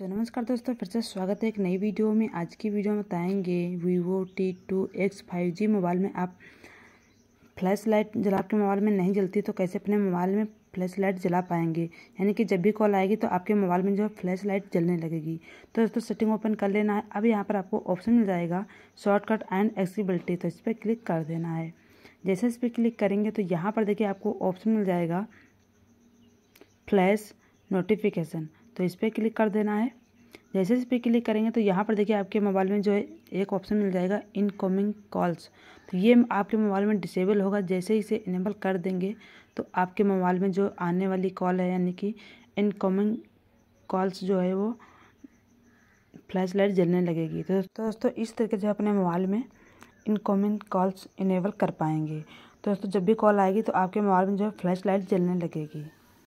सो नमस्कार दोस्तों फिर से स्वागत है एक नई वीडियो में आज की वीडियो में बताएंगे Vivo T two X five G mobile में आप फ्लैश लाइट जब आपके मोबाइल में नहीं जलती तो कैसे अपने मोबाइल में फ्लैश लाइट जला पाएंगे यानी कि जब भी कॉल आएगी तो आपके मोबाइल में जो है फ्लैश लाइट जलने लगेगी तो दोस्तों सेटिंग ओपन कर लेना है अब यहाँ पर आपको ऑप्शन मिल जाएगा शॉर्टकट एंड एक्सीबिलिटी तो इस पर क्लिक कर देना है जैसे इस पर क्लिक करेंगे तो यहाँ पर देखिए आपको ऑप्शन मिल जाएगा फ्लैश नोटिफिकेशन तो इस पर क्लिक कर देना है जैसे इस पर क्लिक करेंगे तो यहाँ पर देखिए आपके मोबाइल में जो है एक ऑप्शन मिल जाएगा इनकमिंग कॉल्स तो ये आपके मोबाइल में डिसेबल होगा जैसे इसे इनेबल कर देंगे तो आपके मोबाइल में जो आने वाली कॉल है यानी कि इनकमिंग कॉल्स जो है वो फ्लैश लाइट जलने लगेगी तो दोस्तों इस तरीके से अपने मोबाइल में इनकमिंग कॉल्स इनेबल कर पाएंगे तो दोस्तों जब भी कॉल आएगी तो आपके मोबाइल में जो है फ्लैश लाइट जलने लगेगी